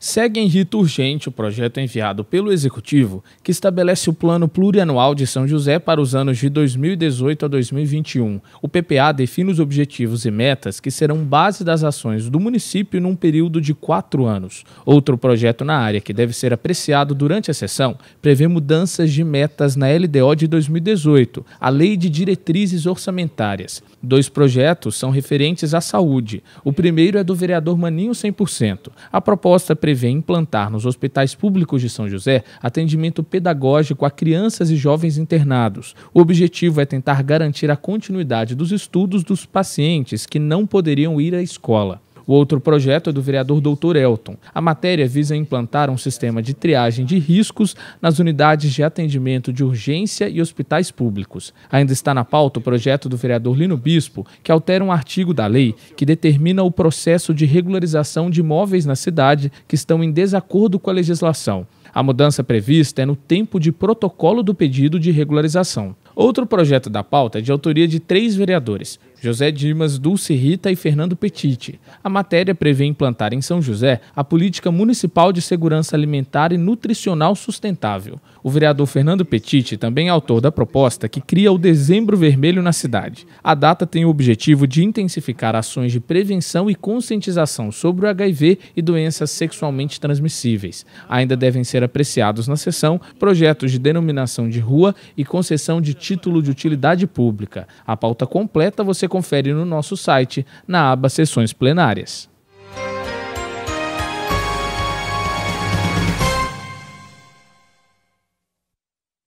Segue em rito urgente o projeto enviado pelo Executivo, que estabelece o Plano Plurianual de São José para os anos de 2018 a 2021. O PPA define os objetivos e metas que serão base das ações do município num período de quatro anos. Outro projeto na área que deve ser apreciado durante a sessão prevê mudanças de metas na LDO de 2018, a Lei de Diretrizes Orçamentárias. Dois projetos são referentes à saúde. O primeiro é do vereador Maninho 100%. A proposta prevê prevê implantar nos hospitais públicos de São José atendimento pedagógico a crianças e jovens internados. O objetivo é tentar garantir a continuidade dos estudos dos pacientes que não poderiam ir à escola. O outro projeto é do vereador Dr. Elton. A matéria visa implantar um sistema de triagem de riscos nas unidades de atendimento de urgência e hospitais públicos. Ainda está na pauta o projeto do vereador Lino Bispo, que altera um artigo da lei que determina o processo de regularização de imóveis na cidade que estão em desacordo com a legislação. A mudança prevista é no tempo de protocolo do pedido de regularização. Outro projeto da pauta é de autoria de três vereadores: José Dimas, Dulce Rita e Fernando Petite. A matéria prevê implantar em São José a política municipal de segurança alimentar e nutricional sustentável. O vereador Fernando Petite também é autor da proposta que cria o Dezembro Vermelho na cidade. A data tem o objetivo de intensificar ações de prevenção e conscientização sobre o HIV e doenças sexualmente transmissíveis. Ainda devem ser apreciados na sessão projetos de denominação de rua e concessão de título de utilidade pública. A pauta completa você confere no nosso site, na aba Sessões Plenárias.